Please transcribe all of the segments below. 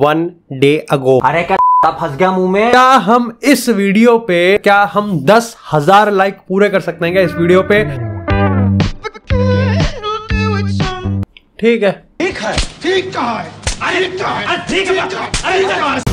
one day अगो अरे क्या फंस गया मुंह में क्या हम इस वीडियो पे क्या हम दस हजार लाइक पूरे कर सकते हैं क्या इस वीडियो पे ठीक है ठीक है ठीक कहा है अरे ठीक है अरे ठीक है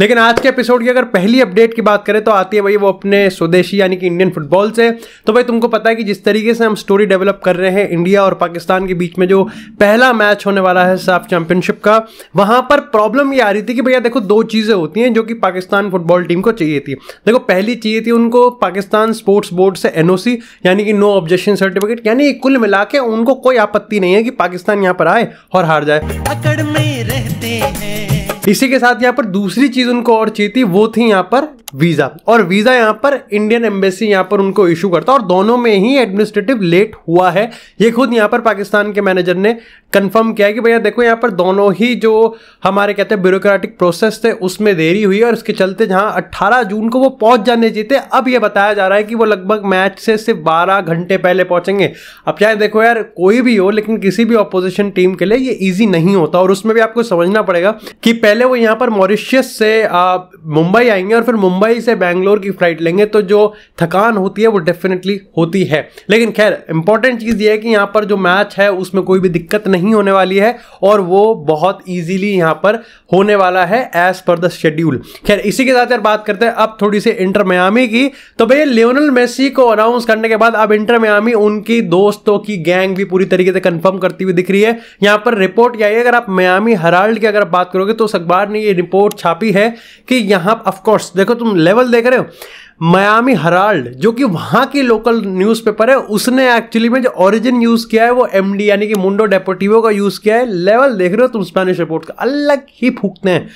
लेकिन आज के एपिसोड की अगर पहली अपडेट की बात करें तो आती है भाई वो अपने स्वदेशी यानी कि इंडियन फुटबॉल से तो भाई तुमको पता है कि जिस तरीके से हम स्टोरी डेवलप कर रहे हैं इंडिया और पाकिस्तान के बीच में जो पहला मैच होने वाला है साफ चैंपियनशिप का वहां पर प्रॉब्लम ये आ रही थी कि भैया देखो दो चीज़ें होती हैं जो कि पाकिस्तान फुटबॉल टीम को चाहिए थी देखो पहली चाहिए थी उनको पाकिस्तान स्पोर्ट्स बोर्ड से एनओसी यानी कि नो ऑब्जेक्शन सर्टिफिकेट यानी कुल मिला के उनको कोई आपत्ति नहीं है कि पाकिस्तान यहाँ पर आए और हार जाए में रहते हैं इसी के साथ यहाँ पर दूसरी चीज उनको और चाहिए थी वो थी यहाँ पर वीज़ा और वीज़ा यहां पर इंडियन एम्बेसी यहां पर उनको इशू करता और दोनों में ही एडमिनिस्ट्रेटिव लेट हुआ है ये खुद यहां पर पाकिस्तान के मैनेजर ने कंफर्म किया कि भैया देखो यहां पर दोनों ही जो हमारे कहते हैं ब्यूरोक्रेटिक प्रोसेस थे उसमें देरी हुई है और इसके चलते जहां अट्ठारह जून को वो पहुंच जाने जीते अब ये बताया जा रहा है कि वो लगभग मैच से सिर्फ बारह घंटे पहले पहुंचेंगे अब चाहे देखो यार कोई भी हो लेकिन किसी भी ऑपोजिशन टीम के लिए ये ईजी नहीं होता और उसमें भी आपको समझना पड़ेगा कि पहले वो यहां पर मॉरिशियस से मुंबई आएंगे और फिर मुंबई मुंबई से बैंगलोर की फ्लाइट लेंगे तो जो थकान होती है वो डेफिनेटली होती है लेकिन खैर इंपॉर्टेंट चीज़ ये है कि यहाँ पर जो मैच है उसमें कोई भी दिक्कत नहीं होने वाली है और वो बहुत ईजीली यहाँ पर होने वाला है एज पर द शेड्यूल खैर इसी के साथ यार बात करते हैं अब थोड़ी सी इंटर मयामी की तो भैया लियोनल मेसी को अनाउंस करने के बाद अब इंटर मयामी उनकी दोस्तों की गैंग भी पूरी तरीके से कंफर्म करती हुई दिख रही है यहाँ पर रिपोर्ट क्या है अगर आप मयामी हराल्ड की अगर बात करोगे तो उस अखबार ने ये रिपोर्ट छापी है कि यहाँ ऑफकोर्स देखो तुम लेवल देख रहे हो मयामी हराल्ड जो कि वहाँ की लोकल न्यूज़पेपर है उसने एक्चुअली में जो ओरिजिन यूज़ किया है वो एमडी यानी कि मुंडो डेपोटिवो का यूज़ किया है लेवल देख रहे हो तुम स्पेनिश रिपोर्ट का अलग ही फूकते हैं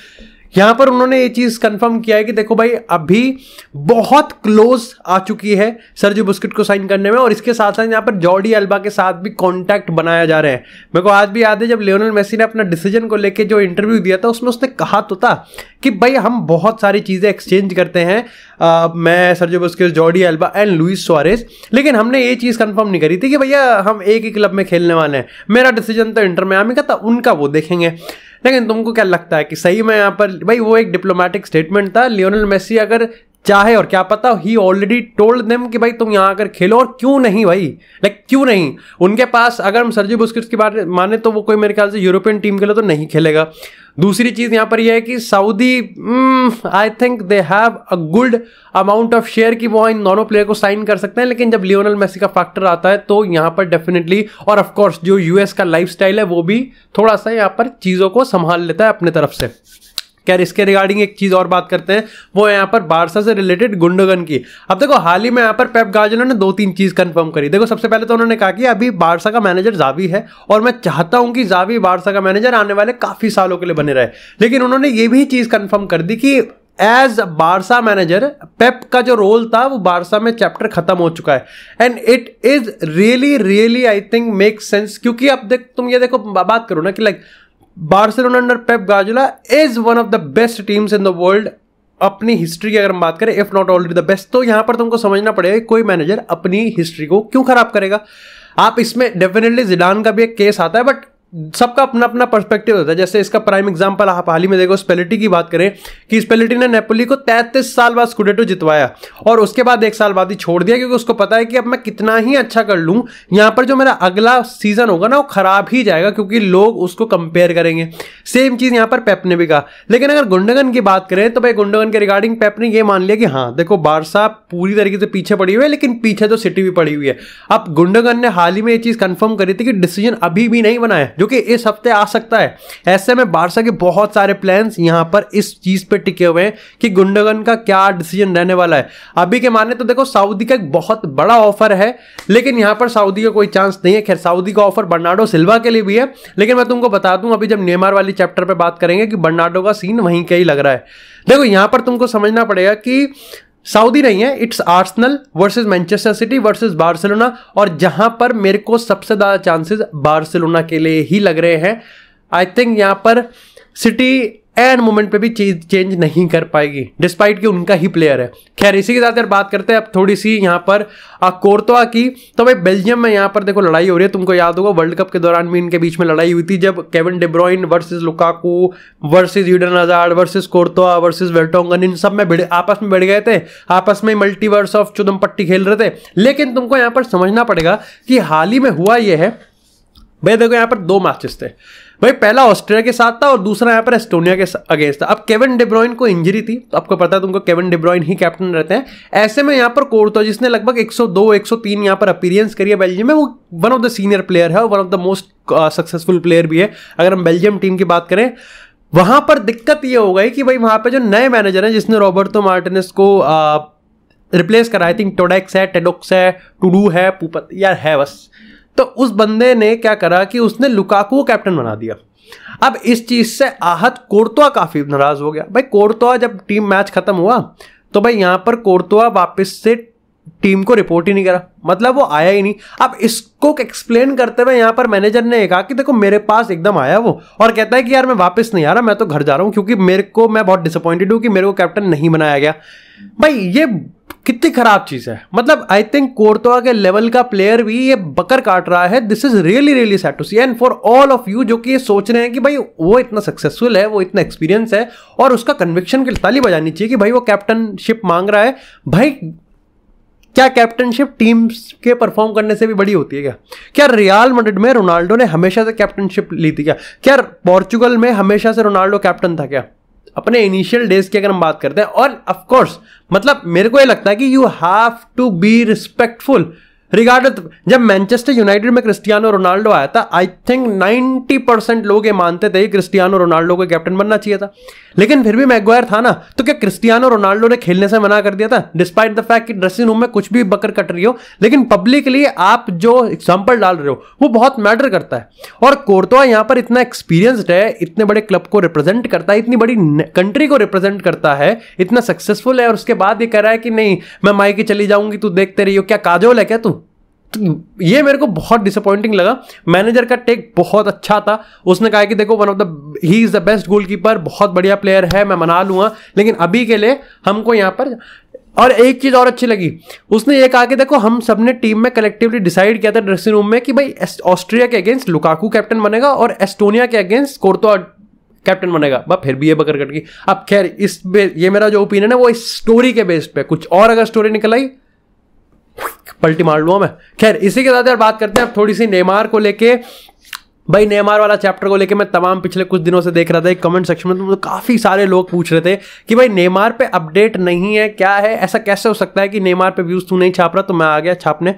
यहां पर उन्होंने ये चीज कंफर्म किया है कि देखो भाई अभी बहुत क्लोज आ चुकी है सरजू बुस्किट को साइन करने में और इसके साथ साथ यहाँ पर जॉर्डी एल्बा के साथ भी कॉन्टैक्ट बनाया जा रहा है मेरे को आज भी याद है जब लियोनल मेसी ने अपना डिसीजन को लेकर जो इंटरव्यू दिया था उसमें उसने कहा तो था कि भाई हम बहुत सारी चीज़ें एक्सचेंज करते हैं आ, मैं Sergio Busquets Jordi Alba and Luis Suarez लेकिन हमने ये चीज़ कंफर्म नहीं करी थी कि भैया हम एक ही क्लब में खेलने वाले हैं मेरा डिसीजन तो इंटर में आमी का था उनका वो देखेंगे लेकिन तुमको क्या लगता है कि सही में यहाँ पर भाई वो एक डिप्लोमेटिक स्टेटमेंट था लियोनल मेसी अगर चाहे और क्या पता ही ऑलरेडी टोल्ड देम कि भाई तुम यहाँ आकर खेलो और क्यों नहीं भाई लाइक क्यों नहीं उनके पास अगर हम सरजी बुस्किट्स की बात माने तो वो कोई मेरे ख्याल से यूरोपियन टीम के लिए तो नहीं खेलेगा दूसरी चीज़ यहां पर यह है कि Saudi I think they have a good amount of share कि वो इन दोनों प्लेयर को साइन कर सकते हैं लेकिन जब लियोनल मेसी का फैक्टर आता है तो यहां पर डेफिनेटली और कोर्स जो यूएस का लाइफ है वो भी थोड़ा सा यहाँ पर चीज़ों को संभाल लेता है अपने तरफ से खैर इसके रिगार्डिंग एक चीज और बात करते हैं वो यहाँ पर बारसा से रिलेटेड गुंडगन की अब देखो हाल ही में यहाँ पर पेप गार्जनर ने दो तीन चीज कंफर्म करी देखो सबसे पहले तो उन्होंने कहा कि अभी बारसा का मैनेजर जावी है और मैं चाहता हूं कि जावी बारसा का मैनेजर आने वाले काफी सालों के लिए बने रहे लेकिन उन्होंने ये भी चीज कन्फर्म कर दी कि एज बारसा मैनेजर पेप का जो रोल था वो बारसा में चैप्टर खत्म हो चुका है and it is really really I think make sense क्योंकि अब देख तुम ये देखो बात करो ना कि like Barcelona under Pep Guardiola is one of the best teams in the world अपनी हिस्ट्री की अगर हम बात करें if not already the best तो यहां पर तुमको समझना पड़ेगा कोई मैनेजर अपनी हिस्ट्री को क्यों खराब करेगा आप इसमें डेफिनेटली जिडान का भी एक केस आता है बट सबका अपना अपना पर्सपेक्टिव होता है जैसे इसका प्राइम एग्जांपल आप हाल ही में देखो स्पेलिटी की बात करें कि स्पेलिटी ने नेपोली को 33 साल बाद स्कूडेटो जितवाया और उसके बाद एक साल बाद ही छोड़ दिया क्योंकि उसको पता है कि अब मैं कितना ही अच्छा कर लूँ यहाँ पर जो मेरा अगला सीजन होगा ना वो खराब ही जाएगा क्योंकि लोग उसको कंपेयर करेंगे सेम चीज़ यहाँ पर पेप ने भी कहा लेकिन अगर गुंडगन की बात करें तो भाई गुंडगन के रिगार्डिंग पेप ने यह मान लिया कि हाँ देखो बारसा पूरी तरीके से पीछे पड़ी हुई है लेकिन पीछे तो सिटी भी पड़ी हुई है अब गुंडगन ने हाल ही में ये चीज़ कन्फर्म करी थी कि डिसीजन अभी भी नहीं बनाया जो कि इस हफ्ते आ सकता है ऐसे में बारसा के बहुत सारे प्लान्स यहाँ पर इस चीज़ पर टिके हुए हैं कि गुंडगन का क्या डिसीजन रहने वाला है अभी के माने तो देखो सऊदी का एक बहुत बड़ा ऑफर है लेकिन यहाँ पर सऊदी का कोई चांस नहीं है खैर सऊदी का ऑफर बर्नाडो सिल्वा के लिए भी है लेकिन मैं तुमको बता दूं अभी जब नेमार वाली चैप्टर पर बात करेंगे कि बर्नाडो का सीन वहीं का ही लग रहा है देखो यहाँ पर तुमको समझना पड़ेगा कि सऊदी नहीं है it's Arsenal versus Manchester City versus Barcelona और जहां पर मेरे को सबसे ज़्यादा चांसेस बार्सिलोना के लिए ही लग रहे हैं आई थिंक यहाँ पर सिटी एन मोमेंट पे भी चीज चेंज नहीं कर पाएगी डिस्पाइट कि उनका ही प्लेयर है खैर इसी के साथ यार बात करते हैं अब थोड़ी सी यहाँ पर कोर्तवा की तो भाई बेल्जियम में यहाँ पर देखो लड़ाई हो रही है तुमको याद होगा वर्ल्ड कप के दौरान भी इनके बीच में लड़ाई हुई थी जब Kevin डिब्रॉइन versus Lukaku versus यूडन आजाड versus कोर्तवा versus वेल्टोंगन इन सब में भिड़ आपस में भिड़ गए थे आपस में मल्टीवर्स ऑफ चुदम पट्टी खेल रहे थे लेकिन तुमको यहाँ पर समझना पड़ेगा कि हाल ही में हुआ यह है भाई देखो यहाँ पर दो मैचेस थे भाई पहला ऑस्ट्रेलिया के साथ था और दूसरा यहाँ पर एस्टोनिया के अगेंस्ट था अब केविन डिब्रॉइन को इंजरी थी तो आपको पता है तुमको केविन डिब्रॉइन ही कैप्टन रहते हैं ऐसे में यहाँ पर कोर्तोजिस जिसने लगभग 102 103 यहाँ पर अपीरियंस करी है बेल्जियम में वो one of the senior player है one of the most successful player भी है अगर हम बेल्जियम टीम की बात करें वहां पर दिक्कत ये हो गई कि भाई वहां पर जो नए मैनेजर हैं जिसने रॉबर्टो मार्टिनस को रिप्लेस uh, करा आई थिंक टोडेक्स है टेडोक्स है टूडू है पूपत यार है बस तो उस बंदे ने क्या करा कि उसने लुकाकू को कैप्टन बना दिया अब इस चीज़ से आहत कोर्तवा काफ़ी नाराज़ हो गया भाई कोर्तवा जब टीम मैच ख़त्म हुआ तो भाई यहाँ पर कोर्तवा वापस से टीम को रिपोर्ट ही नहीं करा मतलब वो आया ही नहीं अब इसको एक्सप्लेन करते हुए यहां पर मैनेजर ने कहा कि देखो मेरे पास एकदम आया वो और कहता है कि यार मैं वापस नहीं आ रहा मैं तो घर जा रहा हूं क्योंकि मेरे को मैं बहुत डिसअपॉइंटेड हूं कि मेरे को कैप्टन नहीं बनाया गया भाई ये कितनी खराब चीज़ है मतलब आई थिंक कोर्तवा के लेवल का प्लेयर भी ये बकर काट रहा है this is really really sad to see and for all of you जो कि ये सोच रहे हैं कि भाई वो इतना सक्सेसफुल है वो इतना एक्सपीरियंस है और उसका कन्विक्शन की ताली बजानी चाहिए कि भाई वो कैप्टनशिप मांग रहा है भाई क्या कैप्टनशिप टीम्स के परफॉर्म करने से भी बड़ी होती है क्या क्या रियाल मड्रिड में रोनाल्डो ने हमेशा से कैप्टनशिप ली थी क्या क्या पोर्चुगल में हमेशा से रोनाल्डो कैप्टन था क्या अपने इनिशियल डेज की अगर हम बात करते हैं और ऑफ कोर्स मतलब मेरे को ये लगता है कि you have to be respectful regard जब मैनचेस्टर यूनाइटेड में क्रिस्टियानो रोनाल्डो आया था आई थिंक 90 परसेंट लोग ये मानते थे कि क्रिस्टियानो रोनाल्डो को कैप्टन बनना चाहिए था लेकिन फिर भी मैगवायर था ना तो क्या क्रिस्टियानो रोनाल्डो ने खेलने से मना कर दिया था डिस्पाइट द फैक्ट कि ड्रेसिंग रूम में कुछ भी बकर कट रही हो लेकिन पब्लिकली आप जो एग्जाम्पल डाल रहे हो वो बहुत मैटर करता है और कोर्तवा यहाँ पर इतना एक्सपीरियंस्ड है इतने बड़े क्लब को रिप्रेजेंट करता है इतनी बड़ी कंट्री को रिप्रेजेंट करता है इतना सक्सेसफुल है और उसके बाद ये कह रहा है कि नहीं मैं माई की चली जाऊंगी तू देखते रहियो क्या काजोल है क्या तू ये मेरे को बहुत डिसअपॉइंटिंग लगा मैनेजर का टेक बहुत अच्छा था उसने कहा कि देखो one of the he is the best goalkeeper बहुत बढ़िया प्लेयर है मैं मना लूँगा लेकिन अभी के लिए हमको यहाँ पर और एक चीज़ और अच्छी लगी उसने ये कहा कि देखो हम सब ने टीम में कलेक्टिवली डिसाइड किया था ड्रेसिंग रूम में कि भाई ऑस्ट्रिया के अगेंस्ट लुकाकू कैप्टन बनेगा और एस्टोनिया के अगेंस्ट कोर्तो कैप्टन बनेगा बस फिर भी ये बकर कट गई अब खैर इस ये मेरा जो ओपिनियन है वो इस स्टोरी के बेस पे कुछ और अगर स्टोरी निकल आई पलटी मार लूँ मैं खैर इसी के साथ यार बात करते हैं अब थोड़ी सी नेमार को लेके भाई नेमार वाला चैप्टर को लेके मैं तमाम पिछले कुछ दिनों से देख रहा था एक कमेंट सेक्शन में तो मुझे काफ़ी सारे लोग पूछ रहे थे कि भाई नेमार पे अपडेट नहीं है क्या है ऐसा कैसे हो सकता है कि नेमार पे व्यूज़ तू नहीं छाप रहा तो मैं आ गया छापने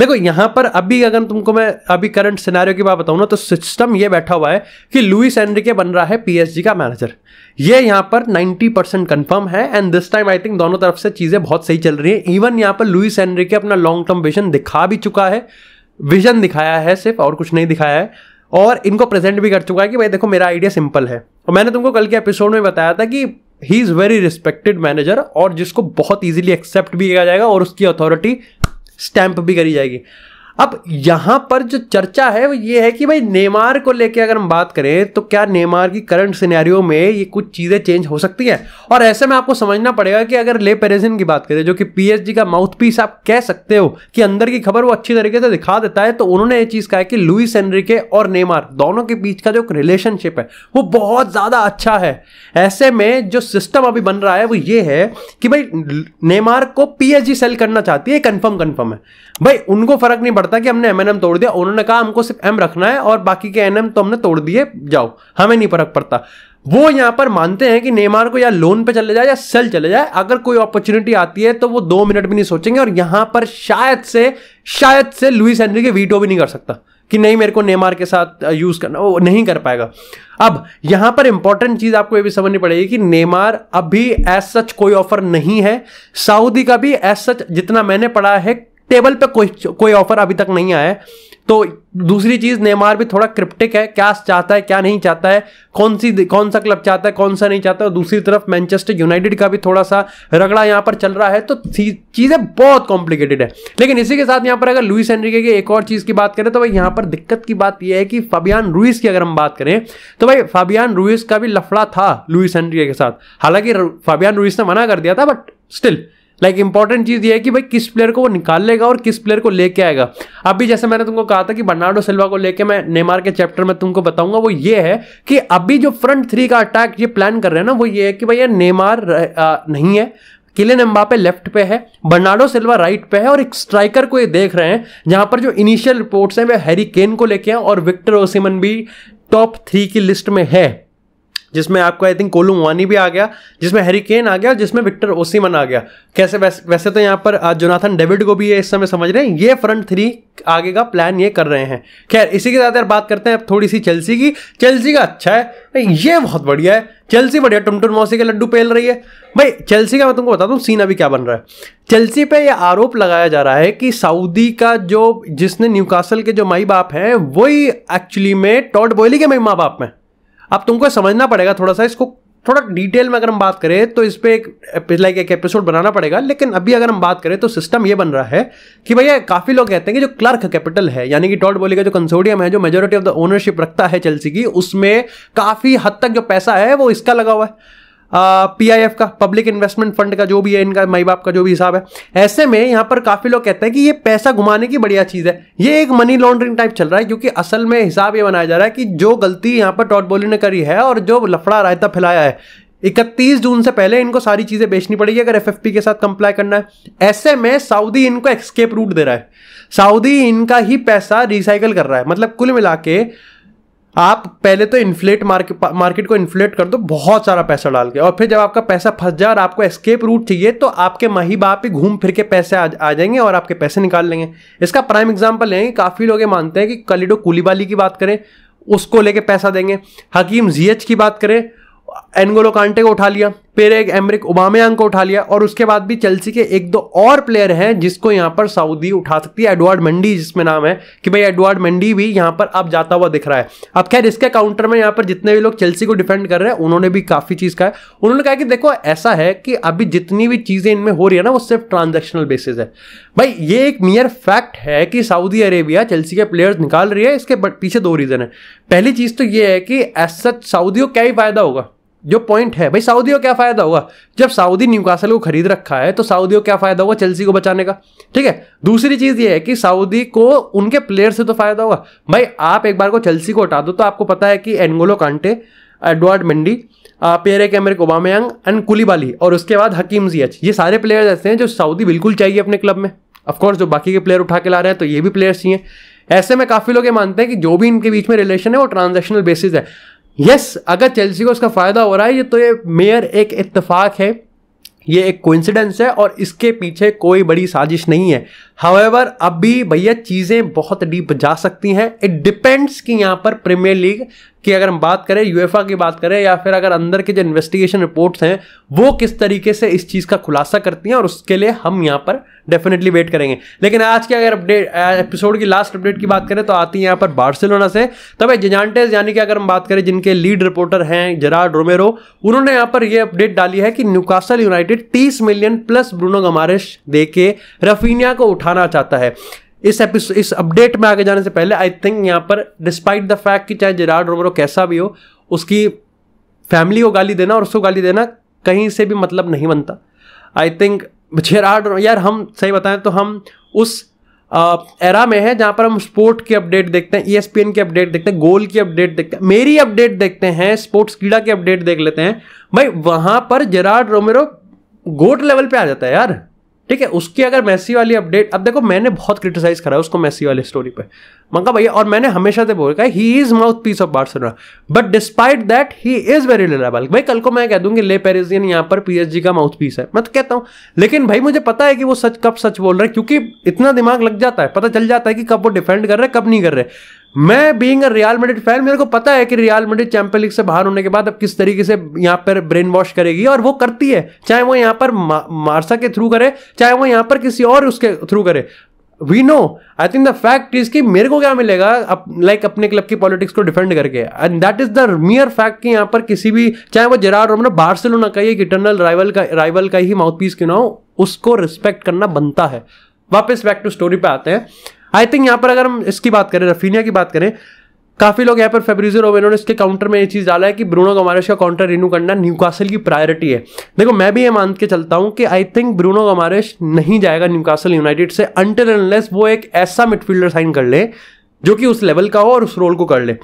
देखो यहाँ पर अभी अगर तुमको मैं अभी करंट सिनेरियो की बात बताऊँ ना तो सिस्टम ये बैठा हुआ है कि लुइस एनरी के बन रहा है पी का मैनेजर ये यहाँ पर 90 परसेंट कन्फर्म है and this time I think दोनों तरफ से चीज़ें बहुत सही चल रही है इवन यहाँ पर लुइस के अपना लॉन्ग टर्म विजन दिखा भी चुका है विजन दिखाया है सिर्फ और कुछ नहीं दिखाया है और इनको प्रेजेंट भी कर चुका है कि भाई देखो मेरा आइडिया सिंपल है और मैंने तुमको कल के एपिसोड में बताया था कि he is very respected manager और जिसको बहुत ईजिली एक्सेप्ट भी किया जाएगा और उसकी अथॉरिटी स्टैंप भी करी जाएगी अब यहां पर जो चर्चा है वो ये है कि भाई नेमार को लेके अगर हम बात करें तो क्या नेमार की करंट सिनेरियो में ये कुछ चीज़ें चेंज हो सकती है और ऐसे में आपको समझना पड़ेगा कि अगर ले पेरेजिन की बात करें जो कि पीएचडी का माउथ पीस आप कह सकते हो कि अंदर की खबर वो अच्छी तरीके से दिखा देता है तो उन्होंने ये चीज़ कहा कि लुइस एनरिके और नेमार दोनों के बीच का जो रिलेशनशिप है वो बहुत ज़्यादा अच्छा है ऐसे में जो सिस्टम अभी बन रहा है वो ये है कि भाई नेमार को पीएचडी सेल करना चाहती है कन्फर्म कन्फर्म है भाई उनको फर्क नहीं पड़ता था कि हमने एम एन एम तोड़ दिया उन्होंने कहा हमको सिर्फ एम रखना है और बाकी के एन एम तो हमने तोड़ दिए जाओ हमें नहीं फर्क पड़ता वो यहाँ पर मानते हैं कि नेमार को या लोन पे चले जाए या सेल चले जाए अगर कोई अपॉर्चुनिटी आती है तो वो दो मिनट भी नहीं सोचेंगे और यहाँ पर शायद से शायद से लुइस हेनरी के वीटो भी नहीं कर सकता कि नहीं मेरे को नेमार के साथ यूज uh, करना वो नहीं कर पाएगा अब यहां पर इंपॉर्टेंट चीज आपको ये भी समझनी पड़ेगी कि नेमार अभी एज सच कोई ऑफर नहीं है सऊदी का भी एज सच जितना मैंने पढ़ा है टेबल पे कोई कोई ऑफर अभी तक नहीं आया है तो दूसरी चीज़ नेमार भी थोड़ा क्रिप्टिक है क्या चाहता है क्या नहीं चाहता है कौन सी कौन सा क्लब चाहता है कौन सा नहीं चाहता है दूसरी तरफ मैनचेस्टर यूनाइटेड का भी थोड़ा सा रगड़ा यहाँ पर चल रहा है तो चीज़ें बहुत कॉम्प्लिकेटेड है लेकिन इसी के साथ यहाँ पर अगर लुइस एनरी की एक और चीज़ की बात करें तो भाई यहाँ पर दिक्कत की बात यह है कि फबियान रुइस की अगर हम बात करें तो भाई फबियान रुइस का भी लफड़ा था लुइस एनरी के साथ हालांकि फबियान रुइस ने मना कर दिया था बट स्टिल लाइक इंपॉर्टेंट चीज़ ये है कि भाई किस प्लेयर को वो निकाल लेगा और किस प्लेयर को लेके आएगा अभी जैसे मैंने तुमको कहा था कि बर्नाडो सिल्वा को लेके मैं नेमार के चैप्टर में तुमको बताऊंगा वो ये है कि अभी जो फ्रंट थ्री का अटैक ये प्लान कर रहे हैं ना वो ये है कि भाई ये नेमार नहीं है किले नंबा पे लेफ्ट पे है बर्नाडो सिल्वा राइट पे है और एक स्ट्राइकर को ये देख रहे हैं जहां पर जो इनिशियल रिपोर्ट्स हैं वे हैरी केन को लेके हैं और विक्टर ओसिमन भी टॉप थ्री की लिस्ट में है जिसमें आपको आई थिंक वानी भी आ गया जिसमें केन आ गया जिसमें विक्टर ओसीमन आ गया कैसे वैसे, वैसे तो यहाँ पर जोनाथन डेविड को भी ये इस समय समझ रहे हैं ये फ्रंट थ्री आगे का प्लान ये कर रहे हैं खैर इसी के साथ यार बात करते हैं अब थोड़ी सी चेल्सी की चेल्सी का अच्छा है ये बहुत बढ़िया है चेल्सी बढ़िया टुन मौसी के लड्डू पेल रही है भाई चेल्सी का मैं तुमको बता दूँ सीन अभी क्या बन रहा है चेल्सी पे ये आरोप लगाया जा रहा है कि सऊदी का जो जिसने न्यूकासल के जो माई बाप हैं वही एक्चुअली में टॉट बॉयली के माई माँ बाप हैं अब तुमको समझना पड़ेगा थोड़ा सा इसको थोड़ा डिटेल में अगर हम बात करें तो इस पर एक लाइक एक एपिसोड बनाना पड़ेगा लेकिन अभी अगर हम बात करें तो सिस्टम ये बन रहा है कि भैया काफ़ी लोग कहते हैं कि जो क्लर्क कैपिटल है यानी कि डॉट बोली का जो कंसोडियम है जो मेजोरिटी ऑफ द ओनरशिप रखता है चेल्सी की उसमें काफ़ी हद तक जो पैसा है वो इसका लगा हुआ है पीआईएफ का पब्लिक इन्वेस्टमेंट फंड का जो भी है इनका माई बाप का जो भी हिसाब है ऐसे में यहाँ पर काफ़ी लोग कहते हैं कि ये पैसा घुमाने की बढ़िया चीज़ है ये एक मनी लॉन्ड्रिंग टाइप चल रहा है क्योंकि असल में हिसाब ये बनाया जा रहा है कि जो गलती यहाँ पर टॉट बोली ने करी है और जो लफड़ा रायता फैलाया है इकतीस जून से पहले इनको सारी चीज़ें बेचनी पड़ेगी अगर एफ के साथ कंप्लाई करना है ऐसे में सऊदी इनको एक्सकेप रूट दे रहा है सऊदी इनका ही पैसा रिसाइकल कर रहा है मतलब कुल मिला के आप पहले तो इन्फ्लेट मार्के मार्केट को इन्फ्लेट कर दो बहुत सारा पैसा डाल के और फिर जब आपका पैसा फंस जाए और आपको एस्केप रूट चाहिए तो आपके माही बाप ही घूम फिर के पैसे आ, आ जाएंगे और आपके पैसे निकाल लेंगे इसका प्राइम एग्जाम्पल लेंगे काफ़ी लोग ये मानते हैं कि कलिडो तो कुलीबाली की बात करें उसको लेके पैसा देंगे हकीम जी की बात करें एनगोलो कांटे को उठा लिया फिर एक एमरिक ओबामयांग को उठा लिया और उसके बाद भी चेल्सी के एक दो और प्लेयर हैं जिसको यहाँ पर सऊदी उठा सकती है एडवर्ड मंडी जिसमें नाम है कि भाई एडवर्ड मंडी भी यहाँ पर अब जाता हुआ दिख रहा है अब खैर इसके काउंटर में यहाँ पर जितने भी लोग चेल्सी को डिफेंड कर रहे हैं उन्होंने भी काफ़ी चीज़ कहा है उन्होंने कहा कि देखो ऐसा है कि अभी जितनी भी चीज़ें इनमें हो रही है ना वो सिर्फ ट्रांजेक्शनल बेसिस है भाई ये एक नियर फैक्ट है कि सऊदी अरेबिया चेल्सी के प्लेयर्स निकाल रही है इसके पीछे दो रीज़न है पहली चीज़ तो ये है कि एज सच सऊदी को क्या ही फायदा होगा जो पॉइंट है भाई सऊदी को क्या फायदा हुआ जब सऊदी न्यूकासल को खरीद रखा है तो सऊदी को क्या फायदा होगा चेल्सी को बचाने का ठीक है दूसरी चीज ये है कि सऊदी को उनके प्लेयर से तो फायदा होगा भाई आप एक बार को चेल्सी को हटा दो तो आपको पता है कि एनगोलो कांटे एडवर्ड मंडी पेरे कैमरे ओबामयांग एंड कुलीबाली और उसके बाद हकीम जियच ये सारे प्लेयर्स ऐसे हैं जो सऊदी बिल्कुल चाहिए अपने क्लब में ऑफकोर्स जो बाकी के प्लेयर उठा के ला रहे हैं तो ये भी प्लेयर्स चाहिए ऐसे में काफ़ी लोग ये मानते हैं कि जो भी इनके बीच में रिलेशन है वो ट्रांजेक्शनल बेसिस है यस yes, अगर चेल्सी को उसका फ़ायदा हो रहा है ये तो ये मेयर एक इत्तेफाक है ये एक कोइंसिडेंस है और इसके पीछे कोई बड़ी साजिश नहीं है हावेवर अभी भैया चीज़ें बहुत डीप जा सकती हैं इट डिपेंड्स कि यहाँ पर प्रीमियर लीग की अगर हम बात करें यूएफा की बात करें या फिर अगर अंदर के जो इन्वेस्टिगेशन रिपोर्ट्स हैं वो किस तरीके से इस चीज़ का खुलासा करती हैं और उसके लिए हम यहाँ पर डेफिनेटली वेट करेंगे लेकिन आज के अगर अपडेट एपिसोड की लास्ट अपडेट की बात करें तो आती है यहाँ पर बार्सिलोना से भाई जिजांटेज यानी कि अगर हम बात करें जिनके लीड रिपोर्टर हैं जरा रोमेरो उन्होंने यहाँ पर यह अपडेट डाली है कि न्यूकासल यूनाइटेड तीस मिलियन प्लस ब्रूनो गमारिश दे के रफीनिया को उठा दिखाना चाहता है इस एपिसोड इस अपडेट में आगे जाने से पहले आई थिंक यहाँ पर डिस्पाइट द फैक्ट कि चाहे जेराड रोमरो कैसा भी हो उसकी फैमिली को गाली देना और उसको गाली देना कहीं से भी मतलब नहीं बनता आई थिंक जेराड यार हम सही बताएं तो हम उस एरा में है जहाँ पर हम स्पोर्ट की अपडेट देखते हैं ई e की अपडेट देखते हैं गोल की अपडेट देखते हैं मेरी अपडेट देखते हैं स्पोर्ट्स कीड़ा की अपडेट देख लेते हैं भाई वहाँ पर जेराड रोमेरो गोट लेवल पे आ जाता है यार ठीक है उसकी अगर मैसी वाली अपडेट अब देखो मैंने बहुत क्रिटिसाइज करा उसको मैसी वाली स्टोरी पे मंगा भैया और मैंने हमेशा से बोला he is mouthpiece of Barcelona but despite that he is very reliable भाई कल को मैं कह दूंगी ले पेरिजियन यहाँ पर पी का माउथ पीस है मैं तो कहता हूँ लेकिन भाई मुझे पता है कि वो सच कब सच बोल रहे हैं क्योंकि इतना दिमाग लग जाता है पता चल जाता है कि कब वो डिफेंड कर रहे हैं कब नहीं कर रहे मैं being a Real Madrid fan मेरे को पता है कि रियल मेडिट चैंपियन लीग से बाहर होने के बाद अब किस तरीके से यहाँ पर ब्रेन वॉश करेगी और वो करती है चाहे वो यहाँ पर मा, मार्सा के थ्रू करे चाहे वो यहाँ पर किसी और उसके थ्रू करे we know I think the fact is कि मेरे को क्या मिलेगा अप, लाइक like, अपने क्लब की पॉलिटिक्स को डिफेंड करके and that is the mere fact कि यहाँ पर किसी भी चाहे वो जेरार रोमनो बार्सिलोना का एक इटरनल राइवल का राइवल का ही माउथ पीस क्यों ना हो उसको रिस्पेक्ट करना बनता है वापस बैक टू स्टोरी पे आते हैं आई थिंक यहाँ पर अगर हम इसकी बात करें रफीनिया की बात करें काफी लोग यहाँ पर फेब्रिजर ओवे ने इसके काउंटर में ये चीज डाला है कि ब्रूनो गमारेश का काउंटर रिन्यू करना न्यूकासल की प्रायोरिटी है देखो मैं भी ये मान के चलता हूँ कि आई थिंक ब्रूनो गमारेश नहीं जाएगा न्यूकासल यूनाइटेड से अनटिल एनलेस वो एक ऐसा मिडफील्डर साइन कर ले जो कि उस लेवल का हो और उस रोल को कर ले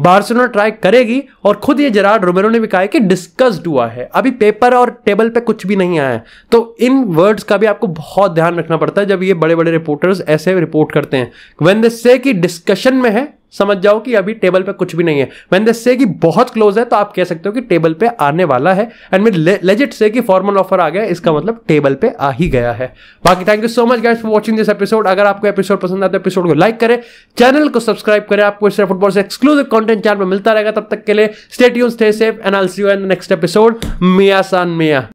बार्सिलोना ट्राई करेगी और खुद ये जराड रोमेरो ने भी कहा है कि डिस्कस्ड हुआ है अभी पेपर और टेबल पे कुछ भी नहीं आया है तो इन वर्ड्स का भी आपको बहुत ध्यान रखना पड़ता है जब ये बड़े बड़े रिपोर्टर्स ऐसे रिपोर्ट करते हैं वेन दे से कि डिस्कशन में है समझ जाओ कि अभी टेबल पे कुछ भी नहीं है वैन दस से कि बहुत क्लोज है तो आप कह सकते हो कि टेबल पे आने वाला है एंड विद लेजिट से कि फॉर्मल ऑफर आ गया इसका मतलब टेबल पे आ ही गया है बाकी thank you so much guys for watching this episode अगर आपको एपिसोड पसंद आता है एपिसोड को लाइक करें चैनल को सब्सक्राइब करें आपको इस फुटबॉल से एक्सक्लूसिव कॉन्टेंट चैनल में मिलता रहेगा तब तक के लिए स्टेट यून stay safe and I'll see you in next episode मिया सान मिया